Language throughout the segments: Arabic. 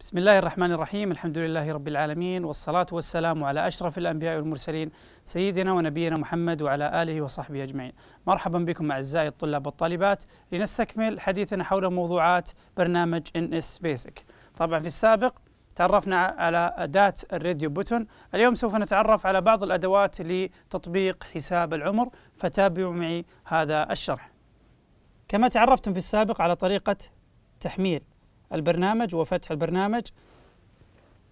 بسم الله الرحمن الرحيم الحمد لله رب العالمين والصلاة والسلام على أشرف الأنبياء والمرسلين سيدنا ونبينا محمد وعلى آله وصحبه أجمعين مرحبا بكم أعزائي الطلاب والطالبات لنستكمل حديثنا حول موضوعات برنامج NS Basic طبعا في السابق تعرفنا على أداة الراديو بوتون اليوم سوف نتعرف على بعض الأدوات لتطبيق حساب العمر فتابعوا معي هذا الشرح كما تعرفتم في السابق على طريقة تحميل البرنامج وفتح البرنامج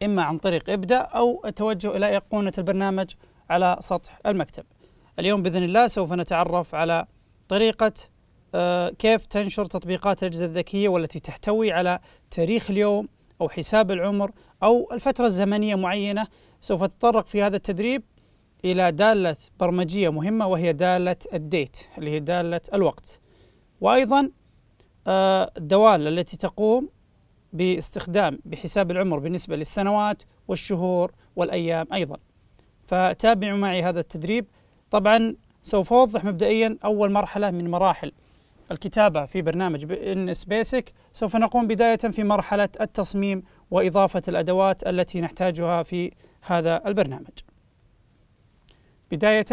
إما عن طريق إبدأ أو التوجه إلى أيقونة البرنامج على سطح المكتب اليوم بإذن الله سوف نتعرف على طريقة آه، كيف تنشر تطبيقات الأجهزة الذكية والتي تحتوي على تاريخ اليوم أو حساب العمر أو الفترة الزمنية معينة سوف تتطرق في هذا التدريب إلى دالة برمجية مهمة وهي دالة الديت اللي هي دالة الوقت وأيضا آه، الدوال التي تقوم باستخدام بحساب العمر بالنسبة للسنوات والشهور والأيام أيضا فتابعوا معي هذا التدريب طبعا سوف أوضح مبدئيا أول مرحلة من مراحل الكتابة في برنامج NS بيسك سوف نقوم بداية في مرحلة التصميم وإضافة الأدوات التي نحتاجها في هذا البرنامج بداية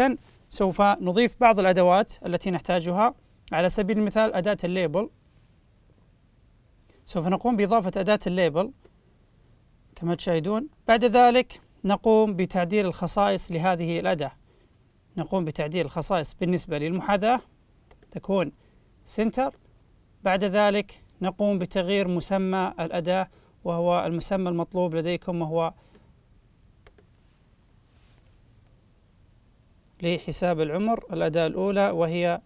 سوف نضيف بعض الأدوات التي نحتاجها على سبيل المثال أداة الليبل سوف نقوم بإضافة أداة الليبل كما تشاهدون بعد ذلك نقوم بتعديل الخصائص لهذه الأداة نقوم بتعديل الخصائص بالنسبة للمحاذاة تكون سنتر بعد ذلك نقوم بتغيير مسمى الأداة وهو المسمى المطلوب لديكم وهو لحساب العمر الأداة الأولى وهي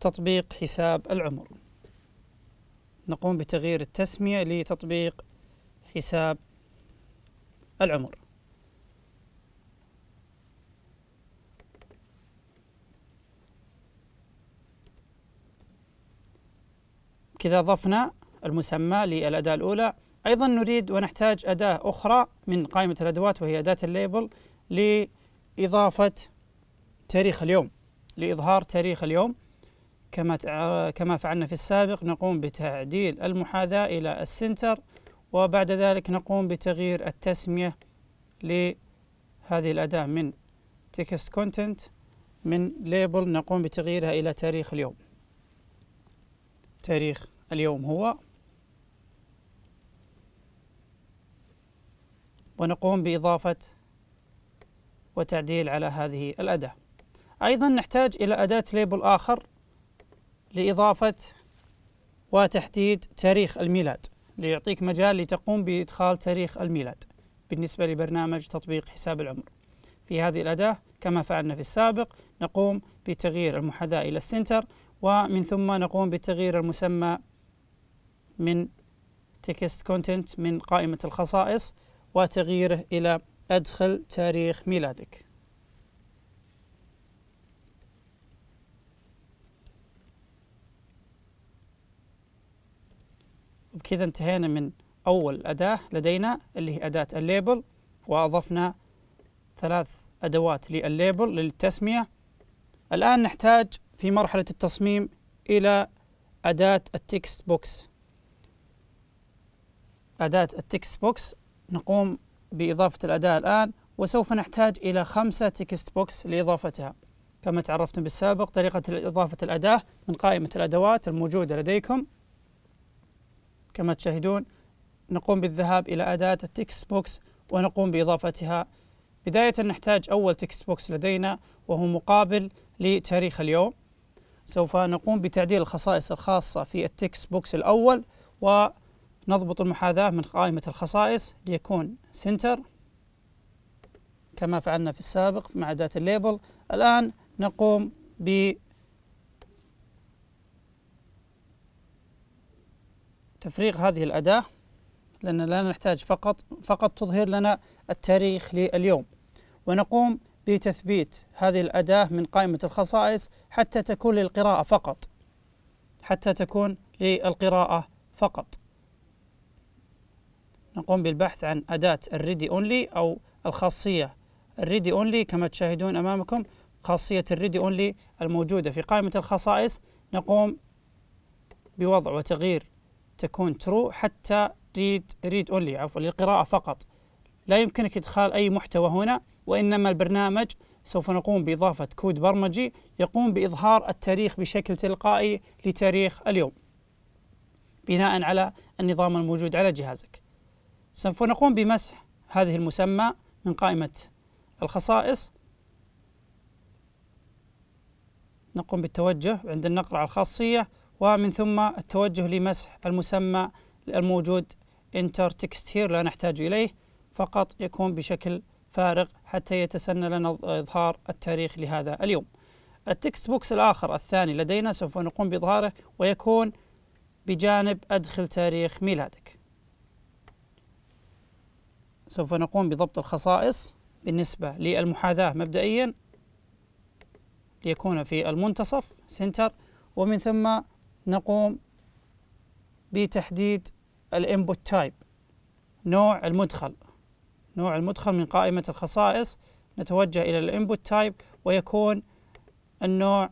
تطبيق حساب العمر نقوم بتغيير التسمية لتطبيق حساب العمر كذا ضفنا المسمى للأداة الأولى أيضا نريد ونحتاج أداة أخرى من قائمة الأدوات وهي أداة الليبل لإضافة تاريخ اليوم لإظهار تاريخ اليوم كما كما فعلنا في السابق نقوم بتعديل المحاذاة إلى السنتر وبعد ذلك نقوم بتغيير التسمية لهذه الأداة من تكست كونتنت من ليبل نقوم بتغييرها إلى تاريخ اليوم تاريخ اليوم هو ونقوم بإضافة وتعديل على هذه الأداة أيضا نحتاج إلى أداة ليبل آخر لإضافة وتحديد تاريخ الميلاد ليعطيك مجال لتقوم بإدخال تاريخ الميلاد بالنسبة لبرنامج تطبيق حساب العمر في هذه الأداة كما فعلنا في السابق نقوم بتغيير المحاذاة إلى السنتر ومن ثم نقوم بتغيير المسمى من تكست كونتنت من قائمة الخصائص وتغييره إلى أدخل تاريخ ميلادك بكذا انتهينا من أول أداة لدينا اللي هي أداة الليبل وأضفنا ثلاث أدوات للليبل للتسمية الآن نحتاج في مرحلة التصميم إلى أداة التكست بوكس أداة التكست بوكس نقوم بإضافة الأداة الآن وسوف نحتاج إلى خمسة تكست بوكس لإضافتها كما تعرفتم بالسابق طريقة إضافة الأداة من قائمة الأدوات الموجودة لديكم كما تشاهدون نقوم بالذهاب إلى أداة التكست بوكس ونقوم بإضافتها بداية نحتاج أول تكست بوكس لدينا وهو مقابل لتاريخ اليوم سوف نقوم بتعديل الخصائص الخاصة في التكست بوكس الأول ونضبط المحاذاة من قائمة الخصائص ليكون سنتر كما فعلنا في السابق مع أداة الليبل الآن نقوم ب تفريغ هذه الأداة لأن لا نحتاج فقط فقط تظهر لنا التاريخ لليوم ونقوم بتثبيت هذه الأداة من قائمة الخصائص حتى تكون للقراءة فقط حتى تكون للقراءة فقط نقوم بالبحث عن أداة الريدي أونلي أو الخاصية الريدي أونلي كما تشاهدون أمامكم خاصية الريدي أونلي الموجودة في قائمة الخصائص نقوم بوضع وتغيير تكون ترو حتى ريد ريد اونلي عفوا للقراءة فقط لا يمكنك إدخال أي محتوى هنا وإنما البرنامج سوف نقوم بإضافة كود برمجي يقوم بإظهار التاريخ بشكل تلقائي لتاريخ اليوم بناء على النظام الموجود على جهازك سوف نقوم بمسح هذه المسمى من قائمة الخصائص نقوم بالتوجه عند النقر على الخاصية ومن ثم التوجه لمسح المسمى الموجود انتر تكستير لا نحتاج إليه فقط يكون بشكل فارغ حتى يتسنى لنا إظهار التاريخ لهذا اليوم التكست بوكس الآخر الثاني لدينا سوف نقوم بإظهاره ويكون بجانب أدخل تاريخ ميلادك سوف نقوم بضبط الخصائص بالنسبة للمحاذاة مبدئيا ليكون في المنتصف سنتر ومن ثم نقوم بتحديد الانبوت تايب نوع المدخل نوع المدخل من قائمة الخصائص نتوجه إلى الانبوت تايب ويكون النوع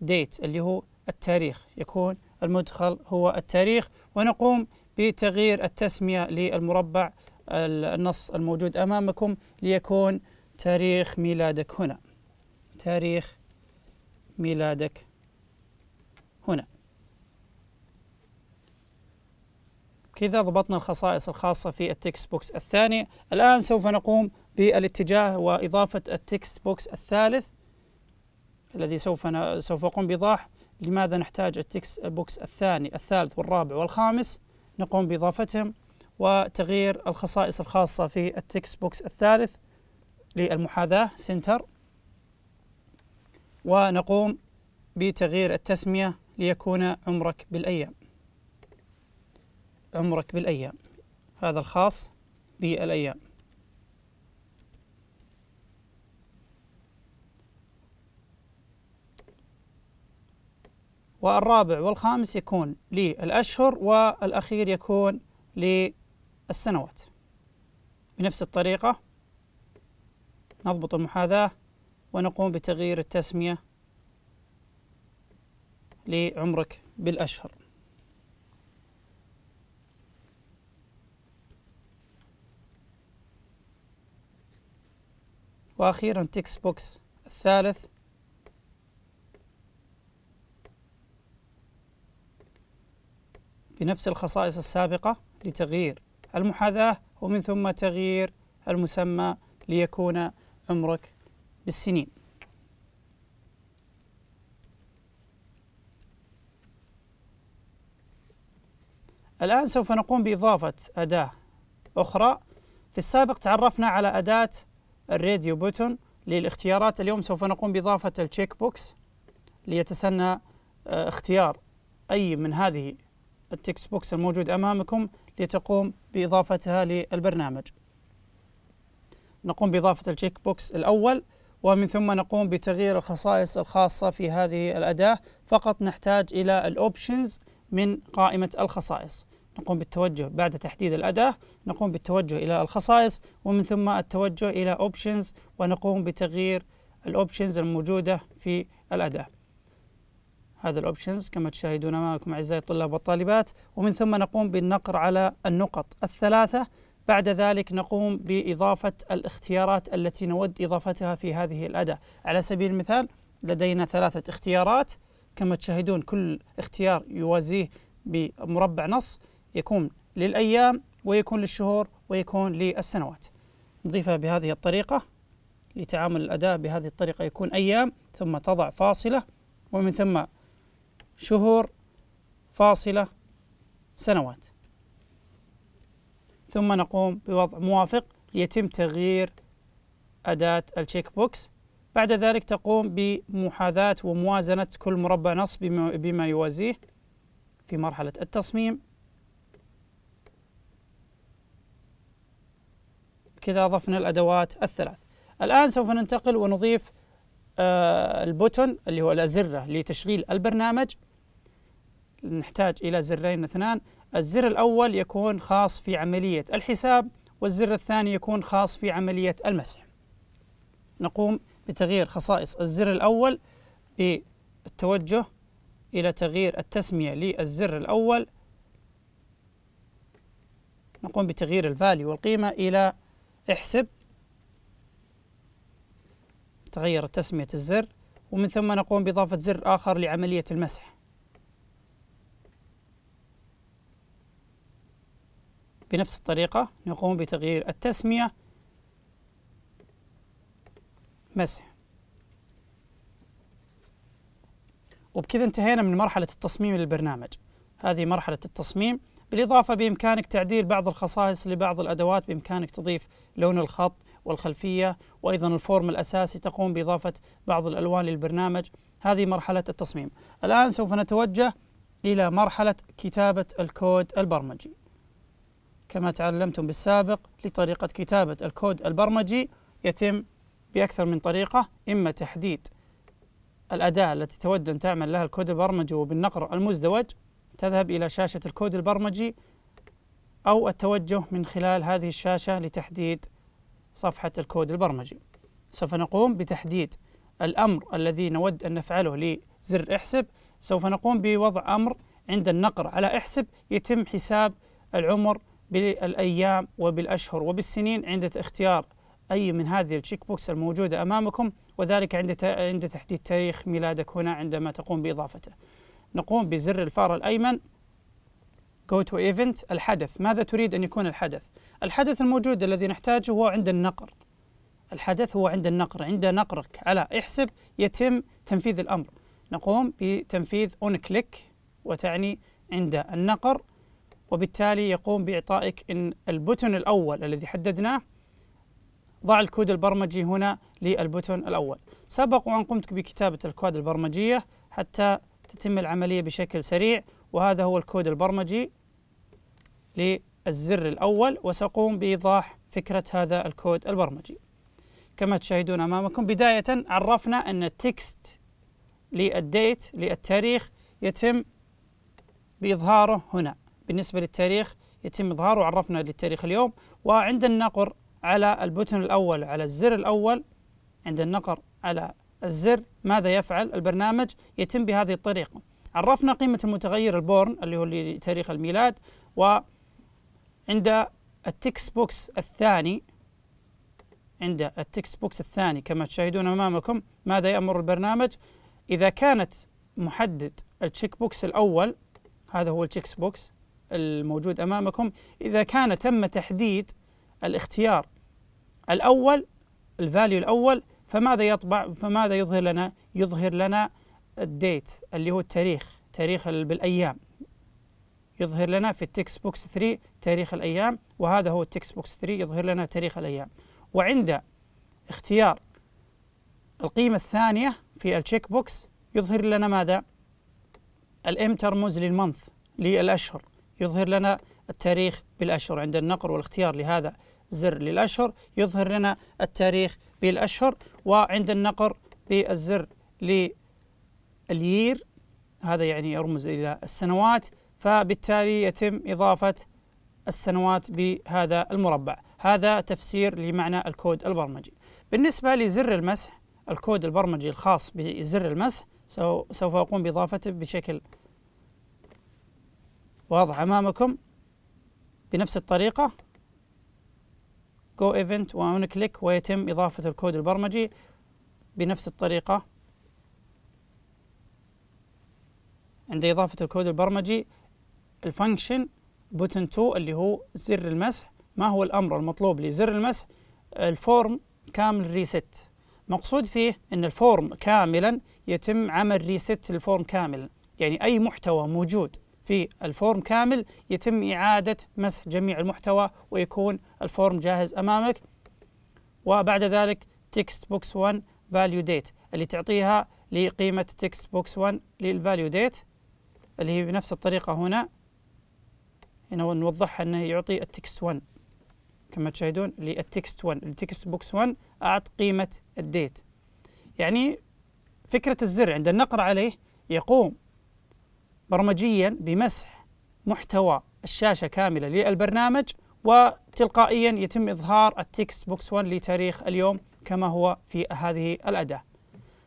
ديت اللي هو التاريخ يكون المدخل هو التاريخ ونقوم بتغيير التسمية للمربع النص الموجود أمامكم ليكون تاريخ ميلادك هنا تاريخ ميلادك هنا كذا ضبطنا الخصائص الخاصة في التكست بوكس الثاني الآن سوف نقوم بالاتجاه وإضافة التكست بوكس الثالث الذي سوف سوف أقوم بإيضاح لماذا نحتاج التكست بوكس الثاني الثالث والرابع والخامس نقوم بإضافتهم وتغيير الخصائص الخاصة في التكست بوكس الثالث للمحاذاة سنتر ونقوم بتغيير التسمية ليكون عمرك بالأيام عمرك بالأيام هذا الخاص بالأيام والرابع والخامس يكون للأشهر والأخير يكون للسنوات بنفس الطريقة نضبط المحاذاة ونقوم بتغيير التسمية لعمرك بالأشهر وأخيرا تكس بوكس الثالث بنفس الخصائص السابقة لتغيير المحاذاة ومن ثم تغيير المسمى ليكون عمرك بالسنين الآن سوف نقوم بإضافة أداة أخرى في السابق تعرفنا على أداة الراديو بوتون للاختيارات اليوم سوف نقوم بإضافة التشيك بوكس ليتسنى آه، اختيار أي من هذه التكست بوكس الموجود أمامكم لتقوم بإضافتها للبرنامج نقوم بإضافة التشيك بوكس الأول ومن ثم نقوم بتغيير الخصائص الخاصة في هذه الأداة فقط نحتاج إلى الأوبشنز من قائمة الخصائص نقوم بالتوجه بعد تحديد الأداة نقوم بالتوجه إلى الخصائص ومن ثم التوجه إلى Options ونقوم بتغيير الأوبشنز الموجودة في الأداة هذا الأوبشنز كما تشاهدون أمامكم أعزائي الطلاب والطالبات ومن ثم نقوم بالنقر على النقط الثلاثة بعد ذلك نقوم بإضافة الاختيارات التي نود إضافتها في هذه الأداة على سبيل المثال لدينا ثلاثة اختيارات كما تشاهدون كل اختيار يوازيه بمربع نص يكون للأيام ويكون للشهور ويكون للسنوات نضيفها بهذه الطريقة لتعامل الأداة بهذه الطريقة يكون أيام ثم تضع فاصلة ومن ثم شهور فاصلة سنوات ثم نقوم بوضع موافق ليتم تغيير أداة التشيك بوكس بعد ذلك تقوم بمحاذاة وموازنة كل مربع نص بما, بما يوازيه في مرحلة التصميم كذا أضفنا الأدوات الثلاث الآن سوف ننتقل ونضيف آه، البوتون اللي هو الأزرة لتشغيل البرنامج نحتاج إلى زرين اثنان الزر الأول يكون خاص في عملية الحساب والزر الثاني يكون خاص في عملية المسح نقوم بتغيير خصائص الزر الأول بالتوجه إلى تغيير التسمية للزر الأول نقوم بتغيير الفاليو والقيمة إلى احسب تغير تسمية الزر ومن ثم نقوم بإضافة زر آخر لعملية المسح بنفس الطريقة نقوم بتغيير التسمية مسح وبكذا انتهينا من مرحلة التصميم للبرنامج هذه مرحلة التصميم بالإضافة بإمكانك تعديل بعض الخصائص لبعض الأدوات بإمكانك تضيف لون الخط والخلفية وأيضا الفورم الأساسي تقوم بإضافة بعض الألوان للبرنامج هذه مرحلة التصميم الآن سوف نتوجه إلى مرحلة كتابة الكود البرمجي كما تعلمتم بالسابق لطريقة كتابة الكود البرمجي يتم بأكثر من طريقة إما تحديد الأداة التي تود أن تعمل لها الكود البرمجي وبالنقر المزدوج تذهب إلى شاشة الكود البرمجي أو التوجه من خلال هذه الشاشة لتحديد صفحة الكود البرمجي سوف نقوم بتحديد الأمر الذي نود أن نفعله لزر احسب سوف نقوم بوضع أمر عند النقر على احسب يتم حساب العمر بالأيام وبالأشهر وبالسنين عند اختيار أي من هذه التشيك بوكس الموجودة أمامكم وذلك عند عند تحديد تاريخ ميلادك هنا عندما تقوم بإضافته نقوم بزر الفار الأيمن Go to Event الحدث ماذا تريد أن يكون الحدث الحدث الموجود الذي نحتاجه هو عند النقر الحدث هو عند النقر عند نقرك على احسب يتم تنفيذ الأمر نقوم بتنفيذ on click وتعني عند النقر وبالتالي يقوم بإعطائك إن البوتن الأول الذي حددناه ضع الكود البرمجي هنا للبوتن الأول سبق وأن قمت بكتابة الكود البرمجية حتى تتم العملية بشكل سريع وهذا هو الكود البرمجي للزر الأول وسأقوم بإيضاح فكرة هذا الكود البرمجي كما تشاهدون أمامكم بداية عرفنا أن التكست للديت للتاريخ يتم بإظهاره هنا بالنسبة للتاريخ يتم إظهاره عرفنا للتاريخ اليوم وعند النقر على البوتن الأول على الزر الأول عند النقر على الزر ماذا يفعل البرنامج يتم بهذه الطريقة عرفنا قيمة المتغير البورن اللي هو لتاريخ الميلاد وعند التكس بوكس الثاني عند التكس بوكس الثاني كما تشاهدون أمامكم ماذا يأمر البرنامج إذا كانت محدد التشيك بوكس الأول هذا هو التشيك بوكس الموجود أمامكم إذا كان تم تحديد الاختيار الأول الفاليو الأول فماذا يطبع فماذا يظهر لنا يظهر لنا الديت اللي هو التاريخ تاريخ بالأيام يظهر لنا في التكست بوكس 3 تاريخ الأيام وهذا هو التكست بوكس 3 يظهر لنا تاريخ الأيام وعند اختيار القيمة الثانية في التشيك بوكس يظهر لنا ماذا؟ الام ترمز للمنث للأشهر يظهر لنا التاريخ بالأشهر عند النقر والاختيار لهذا زر للأشهر يظهر لنا التاريخ بالأشهر وعند النقر بالزر للير هذا يعني يرمز إلى السنوات فبالتالي يتم إضافة السنوات بهذا المربع هذا تفسير لمعنى الكود البرمجي بالنسبة لزر المسح الكود البرمجي الخاص بزر المسح سوف أقوم بإضافته بشكل واضح أمامكم بنفس الطريقة جو ايفنت وان كليك ويتم اضافه الكود البرمجي بنفس الطريقه عند اضافه الكود البرمجي الفانكشن بوتن 2 اللي هو زر المسح ما هو الامر المطلوب لزر المسح الفورم كامل ريست مقصود فيه ان الفورم كاملا يتم عمل ريست للفورم كامل يعني اي محتوى موجود في الفورم كامل يتم إعادة مسح جميع المحتوى ويكون الفورم جاهز أمامك وبعد ذلك تكست بوكس 1 فاليو ديت اللي تعطيها لقيمة تكست بوكس 1 للفاليو ديت اللي هي بنفس الطريقة هنا هنا نوضحها أنه يعطي التكست 1 كما تشاهدون للتكست 1 التكست بوكس 1 أعط قيمة الديت يعني فكرة الزر عند النقر عليه يقوم برمجيا بمسح محتوى الشاشة كاملة للبرنامج وتلقائيا يتم إظهار التكست بوكس 1 لتاريخ اليوم كما هو في هذه الأداة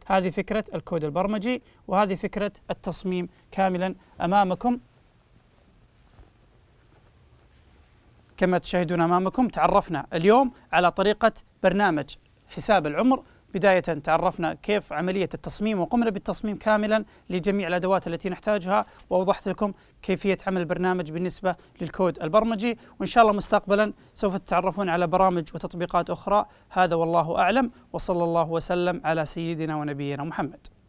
هذه فكرة الكود البرمجي وهذه فكرة التصميم كاملا أمامكم كما تشاهدون أمامكم تعرفنا اليوم على طريقة برنامج حساب العمر بداية تعرفنا كيف عملية التصميم وقمنا بالتصميم كاملا لجميع الأدوات التي نحتاجها ووضحت لكم كيفية عمل البرنامج بالنسبة للكود البرمجي وإن شاء الله مستقبلا سوف تتعرفون على برامج وتطبيقات أخرى هذا والله أعلم وصلى الله وسلم على سيدنا ونبينا محمد